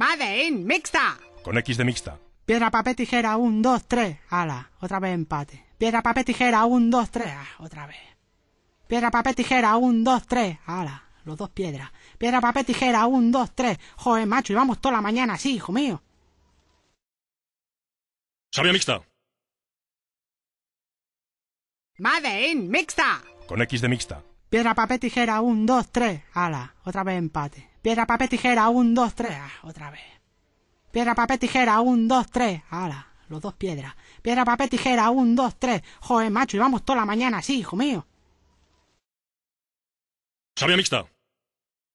Made in mixta. Con X de mixta. Piedra, papel, tijera, 1, 2, 3. Ala, otra vez empate. Piedra, papel, tijera, 1, 2, 3. Ah, otra vez. Piedra, papel, tijera, 1, 2, 3. Ala, los dos piedras. Piedra, papel, tijera, 1, 2, 3. Joder, macho, íbamos toda la mañana así, hijo mío. Sabia mixta. Made in mixta. Con X de mixta. Piedra, papel, tijera, un, dos, tres. Ala, otra vez empate. Piedra, papel, tijera, un, dos, tres. Ah, otra vez. Piedra, papel, tijera, un, dos, tres. Ala, los dos piedras. Piedra, papel, tijera, un, dos, tres. Joder, macho, y vamos toda la mañana así, hijo mío. Sabía mixta.